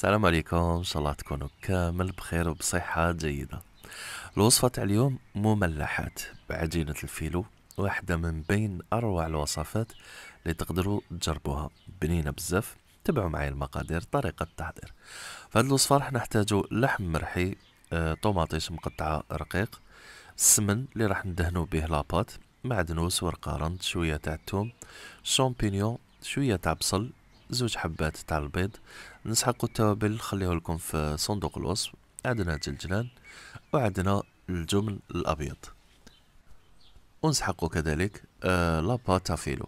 السلام عليكم ان شاء الله تكونوا كامل بخير وبصحة جيدة الوصفة تاع اليوم مملحات بعجينة الفيلو واحدة من بين أروع الوصفات اللي تقدروا تجربوها بنينة بزاف تبعوا معي المقادير طريقة التحضير فهاد الوصفة راح نحتاجو لحم مرحي آه، طوماطيش مقطعة رقيق السمن اللي راح ندهنو به لاباط معدنوس ورق شوية تاع التوم شامبينيون شوية تاع بصل زوج حبات تاع البيض نسحقوا التوابل نخليه لكم في صندوق الوصف عندنا الجلجلان وعندنا الجمل الابيض ونسحقوا كذلك آه، لا باتا فيلو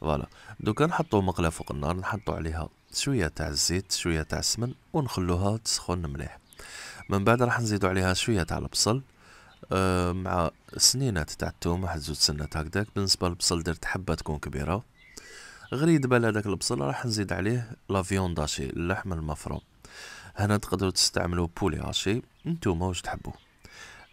فوالا دوكا نحطو مقله فوق النار نحطو عليها شويه تاع الزيت شويه تاع السمن ونخلوها تسخن مليح من بعد راح نزيدو عليها شويه تاع البصل آه، مع سنينات تاع الثوم واحد زوج سنات هكذاك بالنسبه للبصل درت حبه تكون كبيره غير يدبل هذاك البصل راح نزيد عليه لا فيون داشي اللحم المفروم هنا تقدروا تستعملوا بولي هاشي نتوما واش تحبوا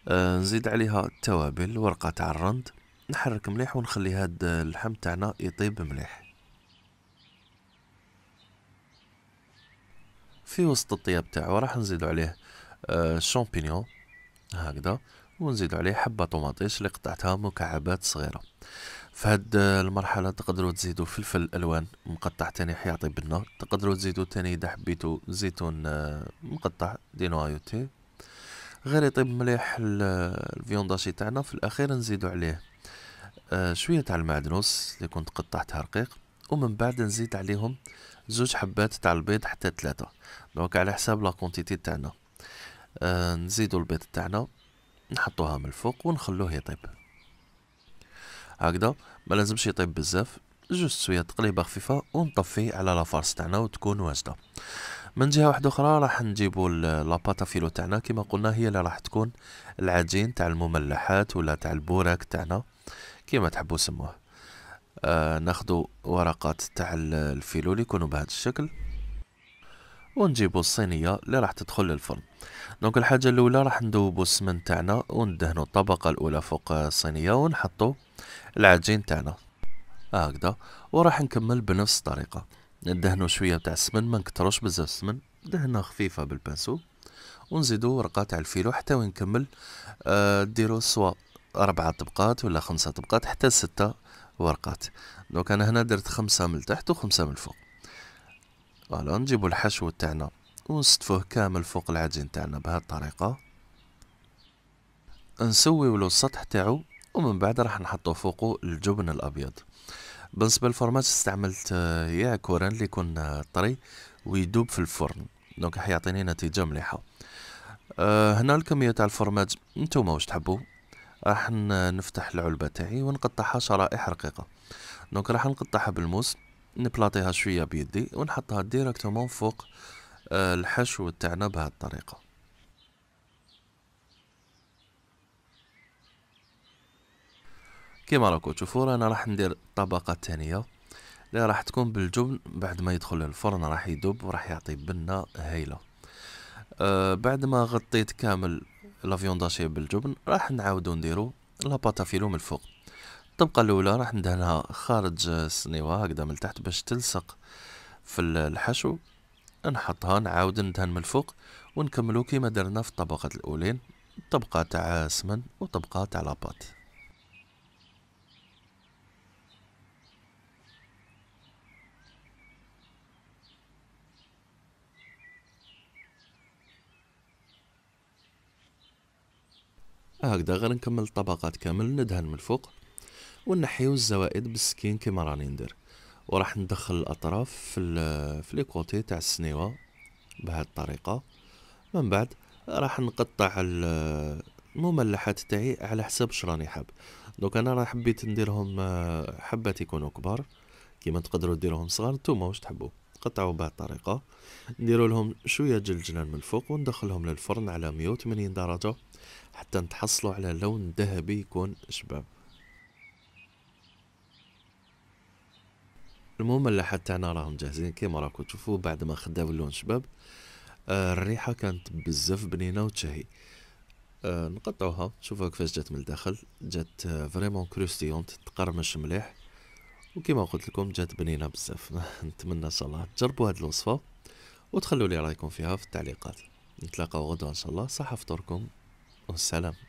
آه نزيد عليها التوابل ورقه تاع الرند نحرك مليح ونخلي هاد اللحم تاعنا يطيب مليح في وسط الطياب تاعو راح نزيدو عليه آه شامبينيون هكذا ونزيد عليه حبه طوماطيش اللي قطعتها مكعبات صغيره في هاد المرحلة تقدروا تزيدوا فلفل الألوان مقطع تاني حيعطي بالنار تقدروا تزيدوا تاني إذا حبيتوا زيتون آه، مقطع ايوتي غير يطيب مليح آه، الفيونداشي تاعنا في الأخير نزيدوا عليه آه، شوية تاع المعدنوس اللي كنت قطعتها رقيق ومن بعد نزيد عليهم زوج حبات تاع البيض حتى ثلاثة دونك على حساب لا كونتيتي تاعنا نزيدوا البيض تاعنا نحطوها من الفوق ونخلوه يطيب هكذا ما لازمش يطيب بزاف جوست شويه تقليبه خفيفه ونطفي على لافارس تاعنا وتكون واجده من جهه واحده اخرى راح نجيبو لاباتا فيلو تاعنا كما قلنا هي اللي راح تكون العجين تاع المملحات ولا تاع البوراك تاعنا كما تحبوا سموه آه ناخدو ورقات تاع الفيلو اللي يكونوا بهذا الشكل ونجيبو الصينية اللي راح تدخل للفرن دونك الحاجة الأولى راح ندوبو السمن تاعنا وندهنو الطبقة الأولى فوق الصينية ونحطو العجين تاعنا هكذا وراح نكمل بنفس الطريقة ندهنو شوية تاع السمن ما نكتروش بزاف السمن دهنة خفيفة بالبانسو ونزيدو ورقة تاع الفيلو حتى وين نكمل آه ديرو سوا أربعة طبقات ولا خمسة طبقات حتى ستة ورقات دونك أنا هنا درت خمسة من تحت وخمسة من فوق فوالا نجيبو الحشو تاعنا ونستفوه كامل فوق العجين تاعنا بهذه الطريقة نسويولو السطح تاعو ومن بعد راح نحطو فوقو الجبن الابيض بالنسبة للفرماج استعملت آه، يا كورن اللي يكون آه، طري ويدوب في الفرن دونك راح يعطيني نتيجة مليحة آه، هنا الكمية تاع الفرماج نتوما واش تحبو راح نفتح العلبة تاعي ونقطعها شرائح رقيقة دونك راح نقطعها بالموس نبلاطيها شويه بيدي ونحطها ديريكتومون فوق آه، الحشو تاعنا بهذه الطريقه كيما راكم تشوفوا رانا راح ندير الطبقه الثانيه اللي راح تكون بالجبن بعد ما يدخل الفرن راح يذوب وراح يعطي بنه هايله أه بعد ما غطيت كامل لافيون داشي بالجبن راح نعاودو نديرو لاباتا فيلو من الفوق الطبقة الأولى راح ندهنها خارج السنيوه هكذا من التحت باش تلصق في الحشو نحطها نعاود ندهن من الفوق ونكملو كيما درنا في الطبقات الأولين طبقة تاع سمن وطبقة تاع لاباط هكذا غير نكمل الطبقات كامل ندهن من الفوق ونحيو الزوائد بالسكين كيما راني ندير وراح ندخل الاطراف في في لي كوتي تاع السنيوه بهذه الطريقه من بعد راح نقطع المملحات تاعي على حسب واش راني حاب دوك انا راه حبيت نديرهم حبات يكونوا كبار كيما تقدروا ديروهم صغار نتوما واش تحبوا قطعوا بهذه الطريقه نديروا لهم شويه جلجلان من الفوق وندخلهم للفرن على 180 درجه حتى نتحصلوا على لون ذهبي يكون شباب المهم اللحات تاعنا راهم جاهزين كيما راكم تشوفوا بعد ما خداو اللون شباب آه الريحه كانت بزاف بنينه وتشهي آه نقطعوها شوفوا كيفاش جات من الداخل جات آه فريمون كروستيونت تقرمش مليح وكيما قلت لكم جات بنينه بزاف نتمنى ان شاء الله تجربوا هذه الوصفه وتخلوا لي رايكم فيها في التعليقات نتلاقاو غدا ان شاء الله صحه فطوركم والسلام